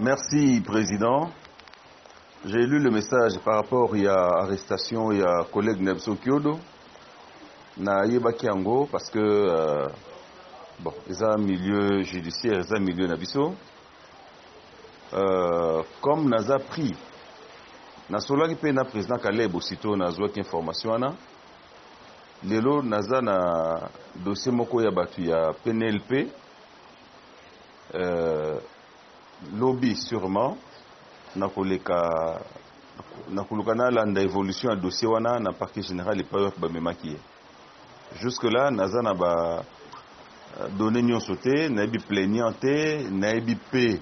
Merci, Président. J'ai lu le message par rapport à l'arrestation de à collègue Nebso Kyodo. Na Yebakiango, parce que, euh, bon, ils un milieu judiciaire, y a un milieu Nabiso. Euh, comme Naza pris, na solaki pris na président kaleb osito nous information wana l'information. Nous na dossier moko ya de ya pnlp lobby sûrement nakoleka nakoluka nalanda évolution ya dossier wana na parquet général epai oyo bamemaki ye jusque là naza na badonné euh, nyonso te nayebi plaignant te nayebi mpe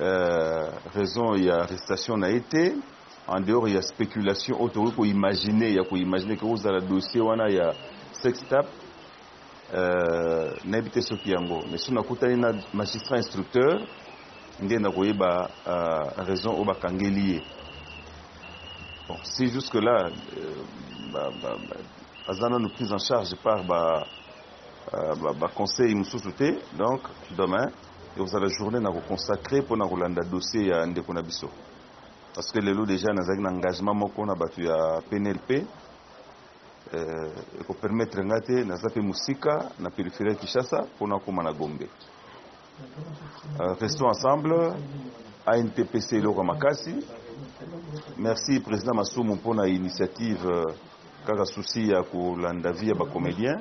euh, raison ya arrestation na ye te en dehors ya spéculation oyo tokoki koimagine ya koimagine ke kozala dossier wana ya sextap euh, nayebi te soki yango mais so nakutani na magistrat instructeur nde na koyeba euh, raison oyo bakangeli ye bon si jusque là euh, aza nanu prise en charge par euh, conseil mosusu te donc demain ekozala journée na koconsacre mpo na kolanda dossier ya ndeko na biso parce que lelo déjà nazalaki na engagement moko na bato ya pnlp permettre nga te naza mpe mosika na périphérie ya kinshasa mpo na akóma na gombe Euh, restons ensemble. ANPPC Laura Makassi. Merci Président Massoumo pour la initiative euh, kaka souci ya kolanda vie ya bacomédien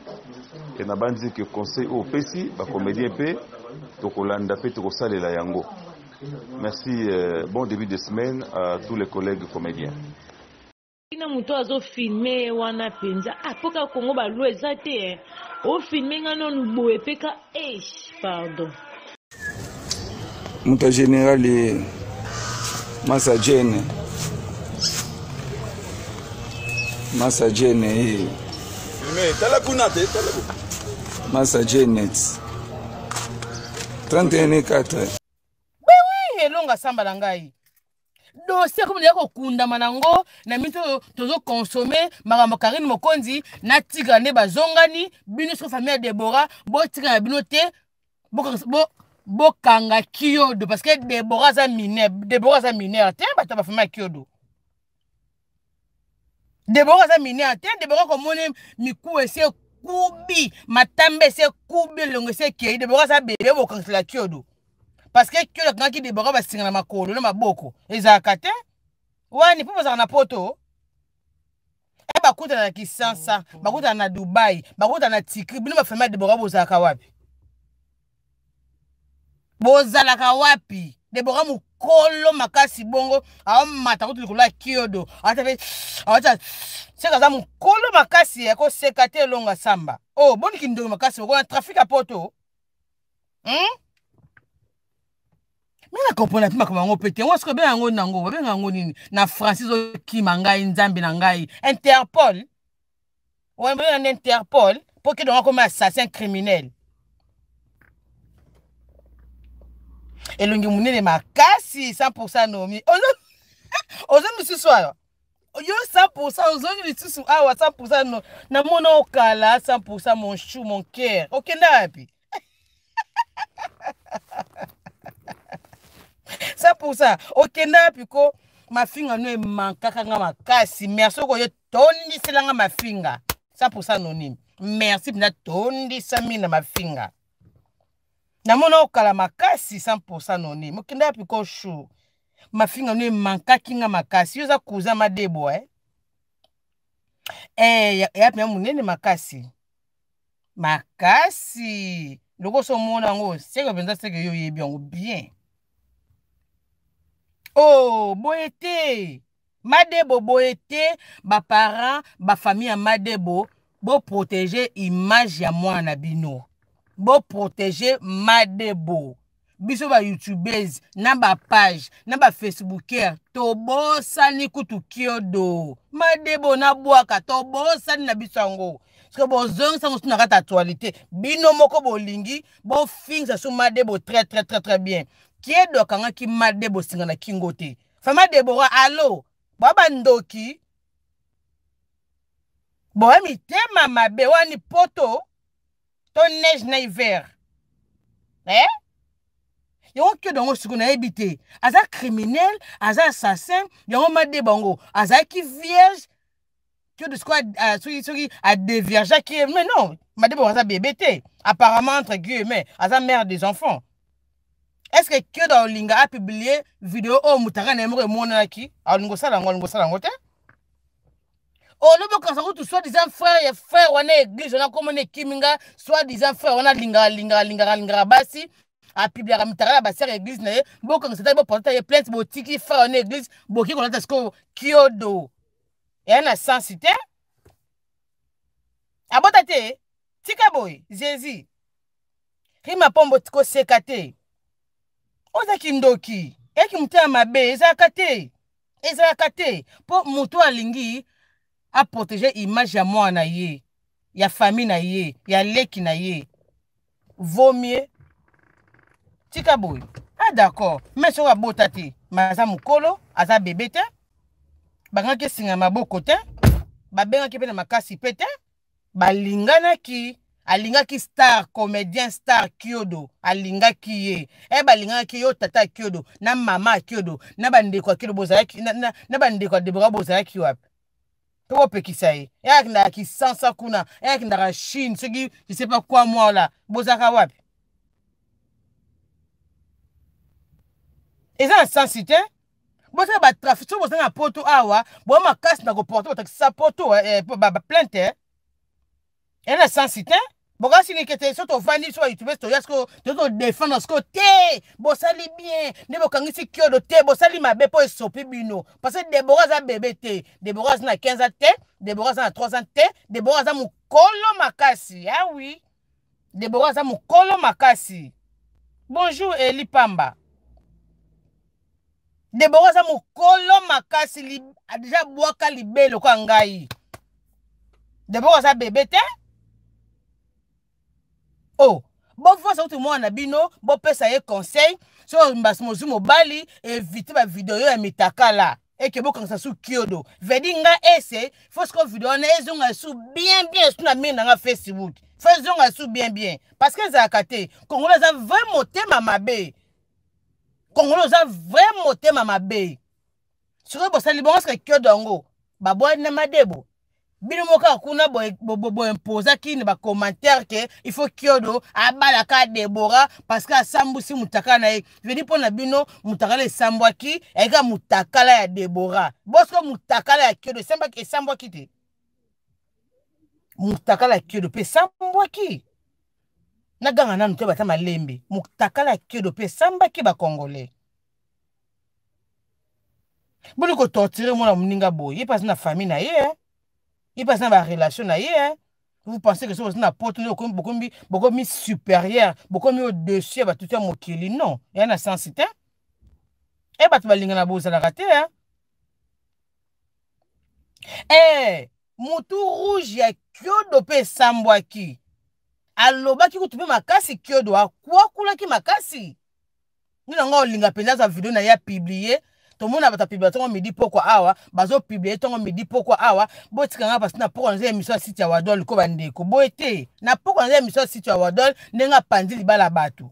e na bandi ke conseil oyo opesi bacomédien mpe tokolanda mpe tokosalela yango merci euh, bon début de semaine à tous les collègues comédiens na moto azofilme wana mpenza mpo ah, kaka kongo balwa eza te eh. ofilme nga nanu boye mpe ka e pardon muta generali masa jene masa jene tala kuna te tala masa jene 31 4 bewe elongo asamba na ngai dossier komi naza kokundama nango na mini to tozokonsome makambo karine mokonzi natikala nde bazongani bino soko famille ya debora botikala na bino te bokanga kiodo parce que debora aza minere debora aza minere te bato bafami ya kiodo debora aza minere te debora komoni miku esi ekubi matamba esi ekubi elongo esi ekei debora aza bebe bokangisela kiodo parce que kiodo akangaki debora basinga na makolo na maboko ezalaka te wani mpo bazalaka na poto e bakutana na kisansa bakutana na dubai bakutana na tikri bino bafami ya debora bozalaka wapi bozalaka wapi debora mokolo makasi bongo aomata kutu likolo ya kiodo aata seka aza mokolo makasi akoseka te elonga samba o oh, boniki ndongo makasi bokona trafike apoto hmm? mi nakomprendre mpe makambo yango mpe te ngo soki obenga yango nango babenga yango nini na francis okima ngai nzambe na ngai interpol obenga nde interpol mpo kedongo akoma assassin criminel elongi monene makasi 100 nomi oza misusu awa yo 100 ozongi lisusu awa 100 namona okala 100 mon chou mon cœur okenda wapi 100 okenda wapi ko mafinga no emankaka nga makasi merci oko yo tondiselanga mafinga 100 nonimi merci mpenza tondisami na mafinga namoni okala makasi 100 noni mokende ya piko shu mafinga no emankaki nga makasi yo eza kuza madebo e eh? eh, yapi ya monene makasi makasi lokoso omona yango seke mpenza seke yo oyebi yango bien o oh, boye te madebo boye te baparent bafamille ya madebo boprotege image ya mwana na bino boprotege madebo biso bayoutubese na bapage na bafacebooker tobosani kutu kiodo madebo nabwaka tobosani na biso yango parceke bozongisa ngo so na kati actualité bino moko bolingi bofingisa so madebo très très très très bien kiedo akangaki madebo singa na kingo te fa madebora alo bwa bandoki boye mitema mabe wani poto ton neige na hiver eh? yango kede yango qu'on nayebi te aza criminel aza assassin yango made bango oh, qui vierge kede a soki adéviergeaki ye mais non madé bango aza bebe apparemment entre guillemets aza mère des enfants est ce que kede aolinga apublie video oyo mutanga na ye moko emonanaki aolinga osala yango aolinga osala olobi okanisa kutu soit disant frère frère wana église wana komona ekimi nga soit disant frère wana alingaka lingaka lingaka alingaka basi apibliaka mitara ya basere ya église na ye bokangisa ta boporta ye plainte botiki frère wana église boki kolata sikoyo kiodo eya na sensi te abota te tika boye jésus rima mpombo koseka te ozaki ndoki eyaki motema mabe ezalaka te ezalaka te mpo motu alingi aprotege image ya mwana na ye ya fami na ye ya leki na ye vomie tika boye ah d'accord me soki abota te ma aza mokolo aza bebe te bangaki esinga ya maboko te babengaki mpe na makasi mpe te balinganaki alingaki star comédien star kiodo alingaki ye e balingaki yo tata kiodo na mama kiodo na bandeko ya kiodo bozalaki na bandeko ya debora bozalaki wapi mpe opekisa ye e akendaka kisansa kuna e akendaka chine soki kisepa kwa mwala bozaka wapi eza na sansi te bosala batrafik soki bozanga poto awa boya makasi na koporte botakisa poto eh, eh, baplainte eh? eza na sansi te bokasili kete so tovandi so bayoutube toya siko to todefendre siko te bosali bien nde bokangisi kiodo te bosali mabe mpo esopi bino parce debora aza bebe te debora aza na 15 ans te debora aza na 3 ans te debora aza mokolo makasi awi ah debora aza mokolo makasi bonjour eli pamba debora aza mokolo makasi li, deja bwaka libelo kwa ngai debora aza bebe te o oh, bovosa kuti mwana na bino bopesa ye conseil so mozwi mobali evite bavideo ya mitakala eke bokangisa su kiodo vedi nga ese fosiko video wana ezonga su bien bien su na mire na nga facebook fo ezonga eh, su bien bien parce que ezalaka te kongolo eza vrai motema mabe kongolo eza vrai motema mabe soki bosali bongo sika kiodo yango babwani na madebo bino moko akuna boimpozaki na bacommentaire ke il faut kiodo abalaka debora parceke asambusi mutakala na ye vedi mpo na bino mutakala esambwaki ayika mutakala ya debora bosoko mutakala ya kiodo esambwaki esambwaki te mutakala ya kiodo mpe esambwaki naganga nanu te bata malembe mutakala ya kiodo mpe esambaki bacongolais boli kotortire mwana moninga boye parce na famille na ye eh? ye mpe aza na barelation na ye vous pensez que soki oza na pote nde bokomi supérieure bokomi au-dessus ya batutu ya mokili non eya na sensi te e bato balingana bozalaka te e motu rouge ya kyodo mpe esambwaki alobaki kutu mpe makasi kyodo akwakulaki makasi nde nango olinga mpenza aza video na ye apiblie tomona bato apibla ntongo midi pokwa awa bazopibla ye ntongo midi pokwa awa botika nga pasi na pokwa na eza émission ya site ya wadol ko bandeko boye te na pokwa na eza émission ya site ya wadol ndenge apanzi libala ya bato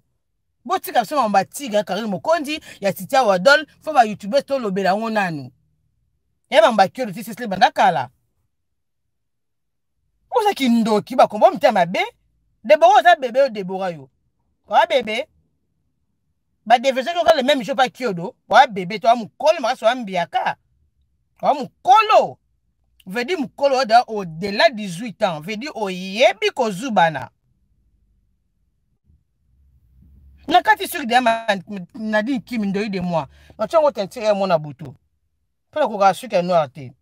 botika biso mambo batika karine mokonzi ya site ya wadol mpo bayoutube tolobela yango nanu ye mambo bakiolo ti sesile banda kala ozaki ndoki bakombo mitema mabe debora oza bebe oyo debora yo oa bebe badefenseur oyoka le même jeu pa kiodo oya bebe to oya mokolo makasi oya mbiaka oya mokolo vedi mokolo oyo da au-delà 18 ans vedi oyebi kozubana na kati soki deya nadi nkimi ndoyi de moi natiango tentire yango na butu mpo na kokaka suki ya noir te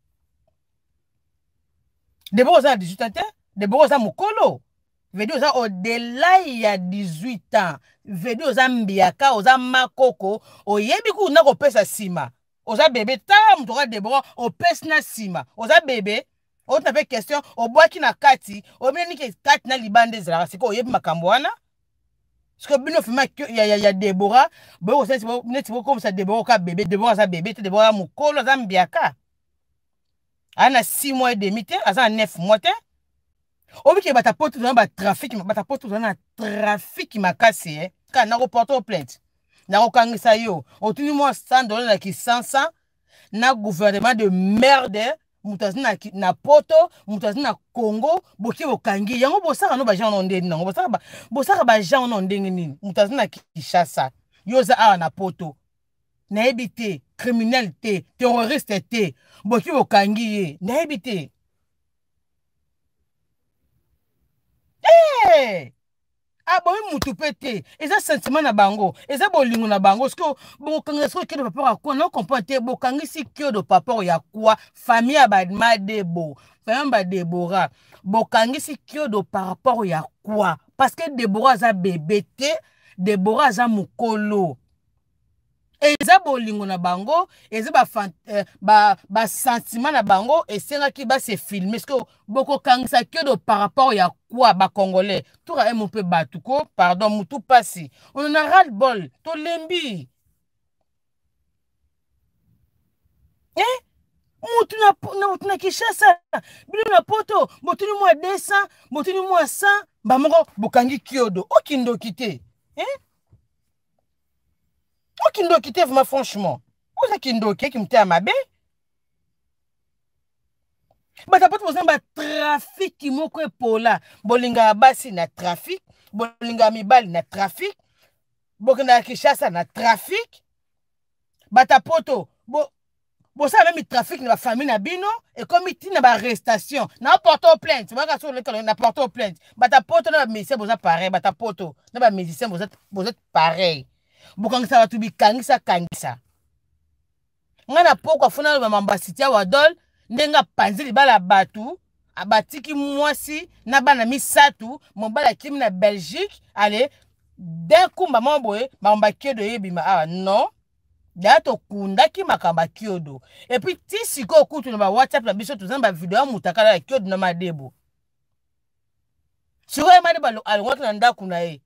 deboko oza na 18 ans te deboko oza mokolo vedi oza odelai ya 18 ans vedi oza mbiaka oza makoko oyebi kuna kopesa nsima oza bebe tala moto oka debora opesi na nsima oza bebe outi na mpe question obwaki na kati oyebini niki kati na libanda ezalaka sikoy oyebi makambo wana parceke bino fima ya, ya, ya debora boyekoneti bokomisa debora oka bebe debora aza bebe te debora aza mokolo aza mbiaka aza na 6 mois et demi te aza na 9 mois te obiki bato apo tozala batrafiki bato apo tozala na trafiki makasi e eh. kaka nakoporte o plainte nakokangisa yo otindi mwa 100 dola na ki 100 na gouvernement de merde eh. moto aza na, na poto moto aza na congo boki bokangi yango bosaka no bagenre no ndenge nango bosaka, bosaka bagenre no ndenge nini moto aza na kinshasa yo oza awa na poto nayebi te criminel te terroriste te boki bokangi ye nayebi te eh Ah bon bah moutou te eza sentiment na bango eza bolingo na bango ceke bokanga ki do papor ya kuwa naokomprendre te bokangisi kiodo papor ya kwa? famille ya debo. famille Deborah, bokangisi kiodo par de ya kuwa parce que debora za bebe te debora za mukolo eza bolingo na bango eza basentiment euh, na bango esengaki base filme ceque bokokangisa kedo par rapport ya kwa bacongolais tura emo mpe bato ko pardon motu mpasi on a ral bol tolembi eh? mutu na, na, na kinshasa bino na poto botuni mwa 200 botuni mwa 100 bamoko bokangi kiodo okindoki te eh? kindoki te vraiment franchement a kindoki eki motema mabe bato apoti trafic batrafiki moko pola. Bolinga basi na trafic, mi bal na trafic, bokendaka kishasa na trafic. trafiki bato Bo ça même trafic na famine na bino Et comme baarrestation na porte au plainte boyaka soolekalo na porte au plainte poto, apoto na vous êtes pareil bata poto na vous êtes pareil bokangisa bato bikangisa kangisa ngai na pokwa funa aloba mambasiti awa dol ndenge apanzi libala ya bato abatiki mwasi na bana misato mobali akimi na belgique ale d'un coup mama boye makambo akiodo eyebima awa non dala tokundaki makambo akiodo epuis ti sikoyo kutu na bawhatsapp na biso toza na bavideo ya motu akala ya kiodo na madebo sikoyo madebo alongwaki na ndako na ye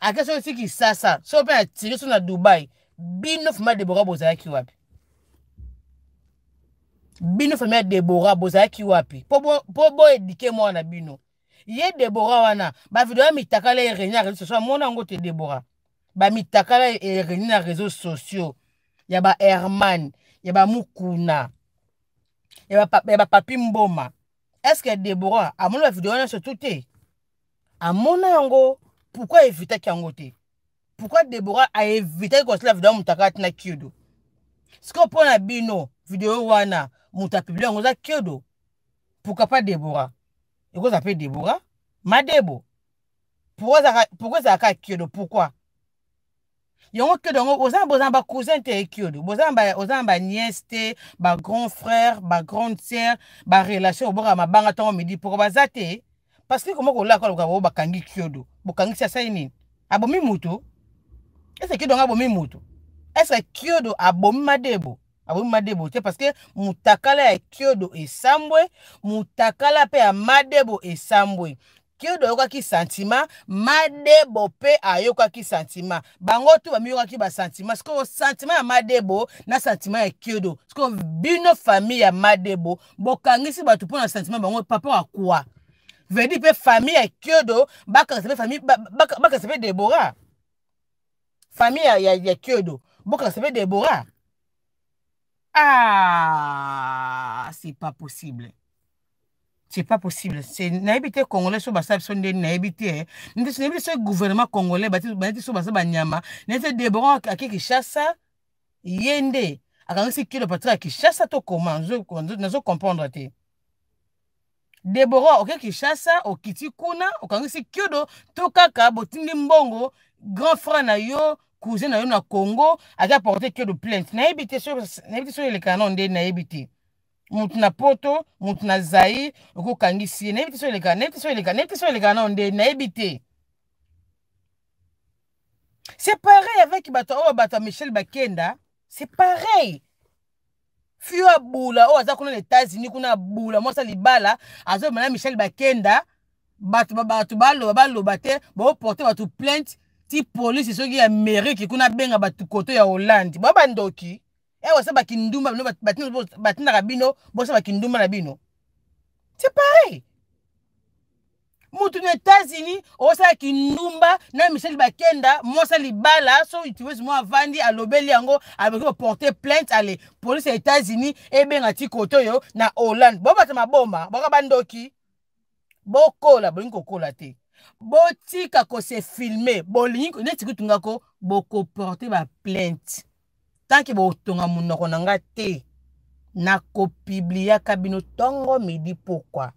ake soki si kisasa so mpe atire so na dubai bino fama debora bozalaki wapi bino fami ya debora bozalaki wapi mpo boedike mwana bino ye debora wana bavideo ya mitakala ya réunion ya réseau sociaux amona yango te debora bamitakala ya réunion ya réseau sociaux ya baherman ya bamukuna ya bapapi mboma estce debora amoni bavideo wana surtout te amona yango pourquoi évitaki yango te pourquoi debora aévitaki kosala video moto akala tina kiodo sikoyo mpo na bino video wana moto apiblie yango oza kiodo pourquoi pas debora ekozala mpe debora madebo pourquoi ezala kaka kiodo pourquoi yango kiodo yango oza bozala bacousin te ekiodo ozala baniese te bagrand frère bagrande sœur barelation obokaka mabanga ntango midi pourkua baza te pastrike moko olaka oloka bo bakangi kiodo bokangisi asali nini abomi mutu ese kiodo yango abomi mutu ese kiodo abomi madebo abomi madebo te parceke mutakala ya kiodo esambwe mutakala mpe ya madebo esambwe kiodo ayokaki santima madebo mpe ayokaki santima bango tu bamiyokaki basantima sikoyo santima ya madebo na santima ya kiodo sikoyo bino famille ya madebo bokangisi bato mpona santima bango papa wakwa vedi mpe famille ya kyodo bakangisa mpe famille bakangisa mpe debora famille ya, ya, ya kyodo bokangisa mpe debora ah c'est pas possible c'est pas possible nayebi te congolais so basala biso ndeni nayebi te nayebi biso gouvernement congolais baneti so basala banyama nayebi te debora ake kishasa ye nde akangisi kilo patrik ya kishasa to koma nazo comprendre te debora okei kinshasa okiti kuna okangisi kyodo to kaka botindi mbongo grand frere na yo cousin na yo na congo ake aporte kyodo plainte nayebi te nayebi te soki elekana no nde nayebi te mutu na poto mutu na zair okokangisi ye nayebi te soki elekana nayebi te soki elekana nayebi te soki elekana no nde nayebi te c'est pareil avec bato oyo oh, bato ya michel bakenda c'est pareil fio abula oyo aza kuna na etats-unis kuna abula mwasi libala azobima na michel bakenda bato bato baloba baloba te baoporte bato plainte ti polisi soki amérike kuna abenga bato koto ya hollande ba bandoki ewa eh, sa bakindumba bino batindaka bino bosa bakindumba na bino c'est pareil kutu na états-unis osalaki ndumba na michel bakenda mwasa libala so utuwesi mo avandi alobeli yango abeki koporte plainte ale polise ya états-unis ebenga ti kote oyo na hollande bobata maboma baka bandoki bokola bolingi kokola te botika kose filme bolingi neti kutungako bokoporte baplainte tanke botonga monoko na nga te nakopibliaka bino ntongo midi pokwa